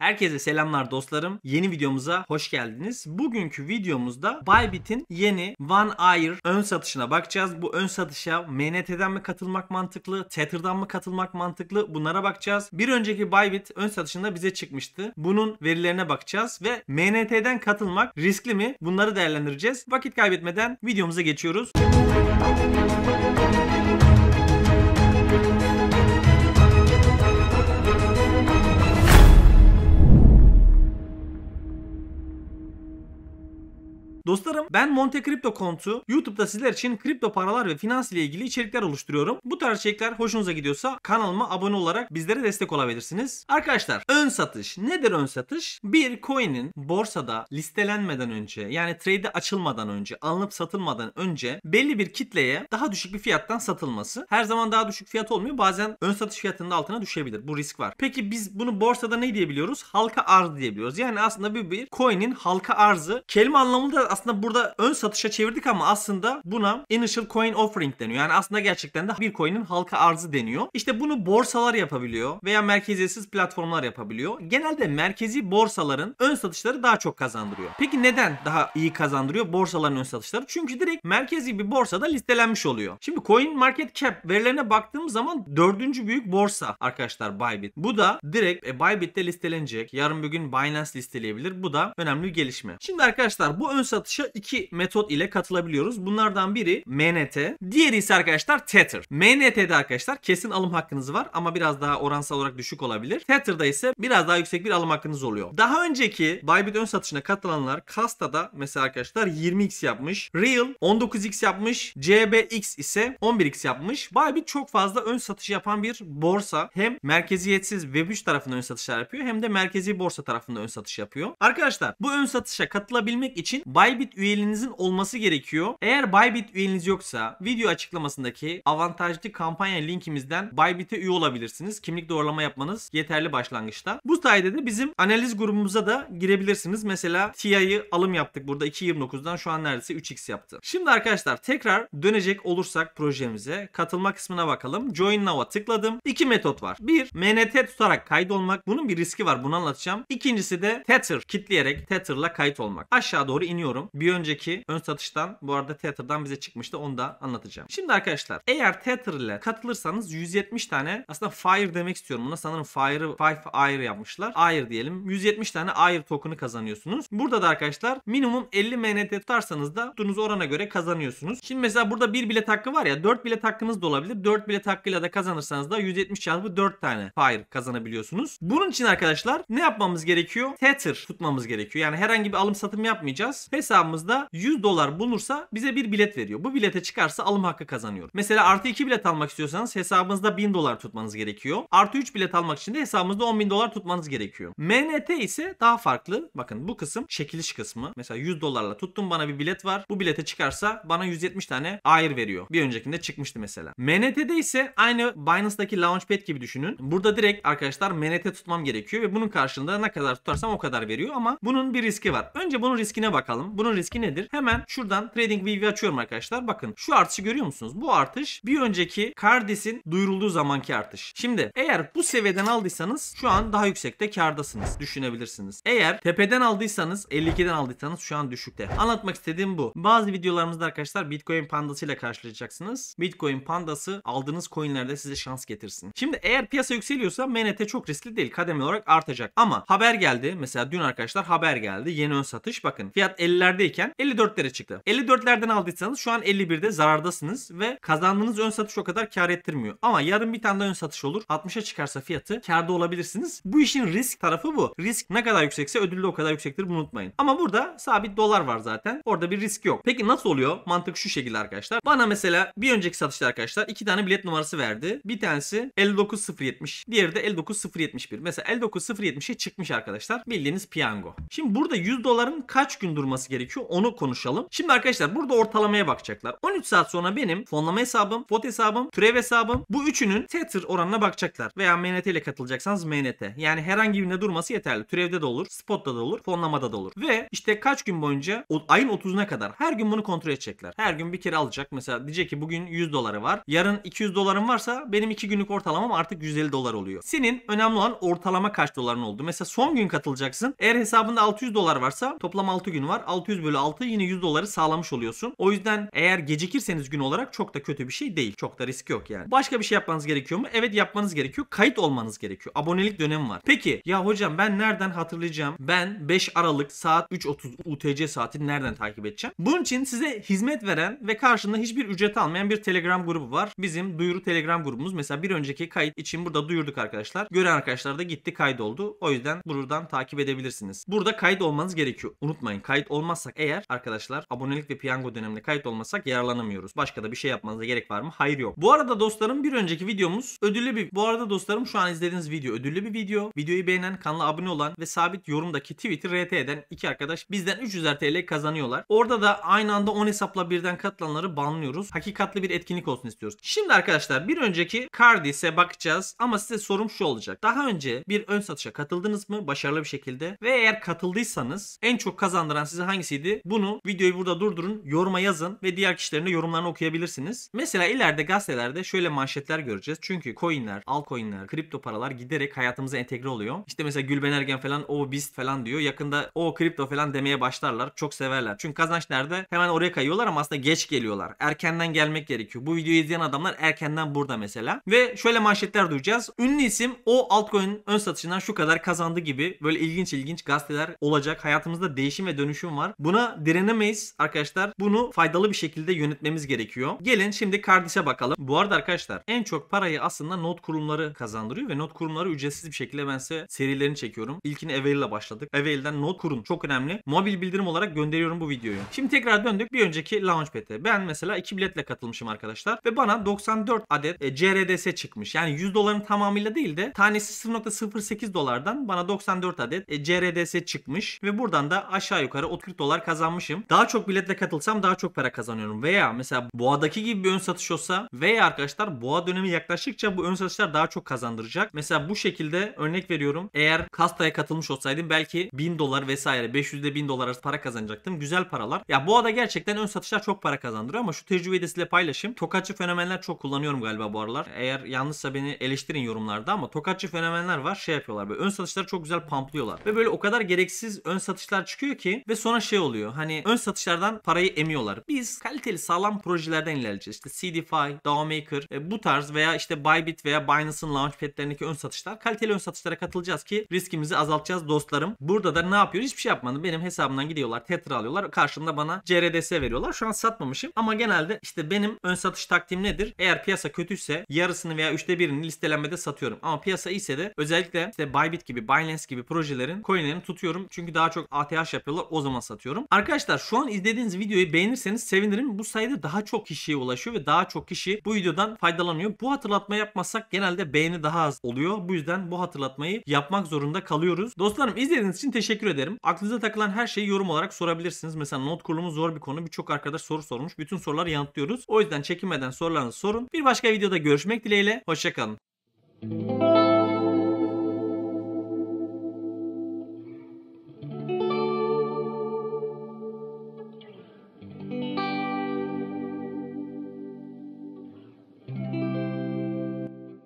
Herkese selamlar dostlarım. Yeni videomuza hoş geldiniz. Bugünkü videomuzda Bybit'in yeni One Air ön satışına bakacağız. Bu ön satışa MNT'den mi katılmak mantıklı, Tether'dan mı katılmak mantıklı bunlara bakacağız. Bir önceki Bybit ön satışında bize çıkmıştı. Bunun verilerine bakacağız ve MNT'den katılmak riskli mi? Bunları değerlendireceğiz. Vakit kaybetmeden videomuza geçiyoruz. Müzik Dostlarım ben Monte Crypto kontu YouTube'da sizler için kripto paralar ve finans ile ilgili içerikler oluşturuyorum. Bu tarz içerikler hoşunuza gidiyorsa kanalıma abone olarak bizlere destek olabilirsiniz. Arkadaşlar ön satış. Nedir ön satış? Bir coin'in borsada listelenmeden önce yani trade açılmadan önce alınıp satılmadan önce belli bir kitleye daha düşük bir fiyattan satılması. Her zaman daha düşük fiyat olmuyor. Bazen ön satış fiyatının altına düşebilir. Bu risk var. Peki biz bunu borsada ne diyebiliyoruz? Halka arz diyebiliyoruz. Yani aslında bir, bir coin'in halka arzı kelime anlamında aslında aslında burada ön satışa çevirdik ama aslında buna initial coin offering deniyor. Yani aslında gerçekten de bir coin'in halka arzı deniyor. İşte bunu borsalar yapabiliyor veya merkeziyetsiz platformlar yapabiliyor. Genelde merkezi borsaların ön satışları daha çok kazandırıyor. Peki neden daha iyi kazandırıyor borsaların ön satışları? Çünkü direkt merkezi bir borsada listelenmiş oluyor. Şimdi coin market cap verilerine baktığımız zaman dördüncü büyük borsa arkadaşlar Bybit. Bu da direkt e, Bybit'te listelenecek. Yarın bir gün Binance listeleyebilir. Bu da önemli bir gelişme. Şimdi arkadaşlar bu ön satış satışa iki metot ile katılabiliyoruz. Bunlardan biri MNT, diğeri ise arkadaşlar Tether. MNT'de arkadaşlar kesin alım hakkınız var ama biraz daha oransal olarak düşük olabilir. Tether'da ise biraz daha yüksek bir alım hakkınız oluyor. Daha önceki Bybit ön satışına katılanlar Kasta'da mesela arkadaşlar 20x yapmış. Real 19x yapmış. CBX ise 11x yapmış. Bybit çok fazla ön satış yapan bir borsa. Hem merkeziyetsiz Web3 tarafında ön satışlar yapıyor hem de merkezi borsa tarafında ön satış yapıyor. Arkadaşlar bu ön satışa katılabilmek için Bybit Bybit üyeliğinizin olması gerekiyor. Eğer Bybit üyeliğiniz yoksa video açıklamasındaki avantajlı kampanya linkimizden Bybit'e üye olabilirsiniz. Kimlik doğrulama yapmanız yeterli başlangıçta. Bu sayede de bizim analiz grubumuza da girebilirsiniz. Mesela TI'yi alım yaptık burada 2.29'dan şu an neredeyse 3x yaptı. Şimdi arkadaşlar tekrar dönecek olursak projemize katılma kısmına bakalım. Join Now'a tıkladım. İki metot var. Bir MNT tutarak kaydolmak. Bunun bir riski var bunu anlatacağım. İkincisi de Tether kitleyerek Tether'la kayıt olmak. Aşağı doğru iniyorum bir önceki ön satıştan bu arada Tether'dan bize çıkmıştı. Onu da anlatacağım. Şimdi arkadaşlar eğer Tether ile katılırsanız 170 tane aslında Fire demek istiyorum. Buna sanırım Fire'ı Five Air yapmışlar. Air diyelim. 170 tane Air token'ı kazanıyorsunuz. Burada da arkadaşlar minimum 50 MNT tutarsanız da tuttuğunuz orana göre kazanıyorsunuz. Şimdi mesela burada bir bilet hakkı var ya 4 bilet hakkınız da olabilir. 4 bilet hakkıyla da kazanırsanız da 170 çarpı 4 tane Fire kazanabiliyorsunuz. Bunun için arkadaşlar ne yapmamız gerekiyor? Tether tutmamız gerekiyor. Yani herhangi bir alım satım yapmayacağız. Hesabı hesabımızda 100 dolar bulursa bize bir bilet veriyor. Bu bilete çıkarsa alım hakkı kazanıyor. Mesela artı 2 bilet almak istiyorsanız hesabınızda 1000 dolar tutmanız gerekiyor. Artı 3 bilet almak için de hesabınızda 10.000 dolar tutmanız gerekiyor. MNT ise daha farklı. Bakın bu kısım çekiliş kısmı. Mesela 100 dolarla tuttum bana bir bilet var. Bu bilete çıkarsa bana 170 tane ayrı veriyor. Bir öncekinde çıkmıştı mesela. MNT'de ise aynı Binance'daki Launchpad gibi düşünün. Burada direkt arkadaşlar MNT tutmam gerekiyor ve bunun karşılığında ne kadar tutarsam o kadar veriyor ama bunun bir riski var. Önce bunun riskine bakalım. Bunun bunun riski nedir? Hemen şuradan trading view'i açıyorum arkadaşlar. Bakın şu artışı görüyor musunuz? Bu artış bir önceki kardesin duyurulduğu zamanki artış. Şimdi eğer bu seviyeden aldıysanız şu an daha yüksekte kardasınız. Düşünebilirsiniz. Eğer tepeden aldıysanız 52'den aldıysanız şu an düşükte. Anlatmak istediğim bu. Bazı videolarımızda arkadaşlar Bitcoin pandası ile karşılaşacaksınız. Bitcoin pandası aldığınız coinlerde size şans getirsin. Şimdi eğer piyasa yükseliyorsa MNT çok riskli değil. Kademe olarak artacak. Ama haber geldi. Mesela dün arkadaşlar haber geldi. Yeni ön satış. Bakın fiyat 50'lerde 51'lerdeyken 54'lere çıktı. 54'lerden aldıysanız şu an 51'de zarardasınız ve kazandığınız ön satış o kadar kar ettirmiyor. Ama yarın bir tane daha ön satış olur. 60'a çıkarsa fiyatı karda olabilirsiniz. Bu işin risk tarafı bu. Risk ne kadar yüksekse ödül de o kadar yüksektir bunu unutmayın. Ama burada sabit dolar var zaten. Orada bir risk yok. Peki nasıl oluyor? Mantık şu şekilde arkadaşlar. Bana mesela bir önceki satışta arkadaşlar iki tane bilet numarası verdi. Bir tanesi 59070, diğeri de 59071. Mesela 59070'e çıkmış arkadaşlar. Bildiğiniz piyango. Şimdi burada 100 doların kaç gün durması gerekiyor? gerekiyor onu konuşalım. Şimdi arkadaşlar burada ortalamaya bakacaklar. 13 saat sonra benim fonlama hesabım, fot hesabım, türev hesabım bu üçünün Tether oranına bakacaklar. Veya MNT ile katılacaksanız MNT. Yani herhangi birinde durması yeterli. Türevde de olur, spotta da olur, fonlamada da olur. Ve işte kaç gün boyunca o, ayın 30'una kadar her gün bunu kontrol edecekler. Her gün bir kere alacak. Mesela diyecek ki bugün 100 doları var. Yarın 200 dolarım varsa benim 2 günlük ortalamam artık 150 dolar oluyor. Senin önemli olan ortalama kaç doların oldu. Mesela son gün katılacaksın. Eğer hesabında 600 dolar varsa toplam 6 gün var. 600 600 bölü 6 yine 100 doları sağlamış oluyorsun. O yüzden eğer gecikirseniz gün olarak çok da kötü bir şey değil. Çok da risk yok yani. Başka bir şey yapmanız gerekiyor mu? Evet yapmanız gerekiyor. Kayıt olmanız gerekiyor. Abonelik dönemi var. Peki ya hocam ben nereden hatırlayacağım? Ben 5 Aralık saat 3.30 UTC saatini nereden takip edeceğim? Bunun için size hizmet veren ve karşında hiçbir ücret almayan bir Telegram grubu var. Bizim duyuru Telegram grubumuz. Mesela bir önceki kayıt için burada duyurduk arkadaşlar. Gören arkadaşlar da gitti kaydoldu. O yüzden buradan takip edebilirsiniz. Burada kayıt olmanız gerekiyor. Unutmayın kayıt olmaz olmazsak eğer arkadaşlar abonelik ve piyango döneminde kayıt olmasak yararlanamıyoruz. Başka da bir şey yapmanıza gerek var mı? Hayır yok. Bu arada dostlarım bir önceki videomuz ödüllü bir bu arada dostlarım şu an izlediğiniz video ödüllü bir video. Videoyu beğenen, kanala abone olan ve sabit yorumdaki Twitter RT eden iki arkadaş bizden 300'er TL kazanıyorlar. Orada da aynı anda 10 hesapla birden katılanları banlıyoruz. Hakikatli bir etkinlik olsun istiyoruz. Şimdi arkadaşlar bir önceki Cardis'e bakacağız ama size sorum şu olacak. Daha önce bir ön satışa katıldınız mı başarılı bir şekilde ve eğer katıldıysanız en çok kazandıran size hangisi hangisiydi? Bunu videoyu burada durdurun, yoruma yazın ve diğer kişilerin de yorumlarını okuyabilirsiniz. Mesela ileride gazetelerde şöyle manşetler göreceğiz. Çünkü coinler, altcoinler, kripto paralar giderek hayatımıza entegre oluyor. İşte mesela Gülben Ergen falan o oh, biz falan diyor. Yakında o oh, kripto falan demeye başlarlar. Çok severler. Çünkü kazanç nerede? Hemen oraya kayıyorlar ama aslında geç geliyorlar. Erkenden gelmek gerekiyor. Bu videoyu izleyen adamlar erkenden burada mesela. Ve şöyle manşetler duyacağız. Ünlü isim o altcoin'in ön satışından şu kadar kazandı gibi böyle ilginç ilginç gazeteler olacak. Hayatımızda değişim ve dönüşüm var. Buna direnemeyiz arkadaşlar. Bunu faydalı bir şekilde yönetmemiz gerekiyor. Gelin şimdi kardeşe bakalım. Bu arada arkadaşlar en çok parayı aslında not kurumları kazandırıyor ve not kurumları ücretsiz bir şekilde ben size serilerini çekiyorum. İlkini Avail ile başladık. Avail'den not kurun. Çok önemli. Mobil bildirim olarak gönderiyorum bu videoyu. Şimdi tekrar döndük bir önceki Launchpad'e. Ben mesela 2 biletle katılmışım arkadaşlar ve bana 94 adet e, CRDS çıkmış. Yani 100 doların tamamıyla değil de tanesi 0.08 dolardan bana 94 adet e, CRDS çıkmış ve buradan da aşağı yukarı 30 dolar dolar kazanmışım. Daha çok biletle katılsam daha çok para kazanıyorum. Veya mesela boğadaki gibi bir ön satış olsa veya arkadaşlar boğa dönemi yaklaştıkça bu ön satışlar daha çok kazandıracak. Mesela bu şekilde örnek veriyorum. Eğer Kasta'ya katılmış olsaydım belki 1000 dolar vesaire 500'de 1000 dolar arası para kazanacaktım. Güzel paralar. Ya boğada gerçekten ön satışlar çok para kazandırıyor ama şu tecrübeyi de size paylaşayım. Tokatçı fenomenler çok kullanıyorum galiba bu aralar. Eğer yanlışsa beni eleştirin yorumlarda ama tokatçı fenomenler var şey yapıyorlar böyle ön satışları çok güzel pampluyorlar. Ve böyle o kadar gereksiz ön satışlar çıkıyor ki ve sonra şey oluyor. Hani ön satışlardan parayı emiyorlar. Biz kaliteli sağlam projelerden ilerleyeceğiz. İşte CDFi, DAOmaker e, bu tarz veya işte Bybit veya Binance'ın launchpad'lerindeki ön satışlar. Kaliteli ön satışlara katılacağız ki riskimizi azaltacağız dostlarım. Burada da ne yapıyor? Hiçbir şey yapmadım. Benim hesabımdan gidiyorlar. Tetra alıyorlar. Karşımda bana CRDS veriyorlar. Şu an satmamışım ama genelde işte benim ön satış taktiğim nedir? Eğer piyasa kötüyse yarısını veya üçte birini listelenmede satıyorum. Ama piyasa iyiyse de özellikle işte Bybit gibi, Binance gibi projelerin coinlerini tutuyorum. Çünkü daha çok ATH yapıyorlar. O zaman satıyorum istiyorum. Arkadaşlar şu an izlediğiniz videoyu beğenirseniz sevinirim. Bu sayede daha çok kişiye ulaşıyor ve daha çok kişi bu videodan faydalanıyor. Bu hatırlatma yapmazsak genelde beğeni daha az oluyor. Bu yüzden bu hatırlatmayı yapmak zorunda kalıyoruz. Dostlarım izlediğiniz için teşekkür ederim. Aklınıza takılan her şeyi yorum olarak sorabilirsiniz. Mesela not kurulumu zor bir konu. Birçok arkadaş soru sormuş. Bütün soruları yanıtlıyoruz. O yüzden çekinmeden sorularınızı sorun. Bir başka videoda görüşmek dileğiyle. Hoşçakalın. Müzik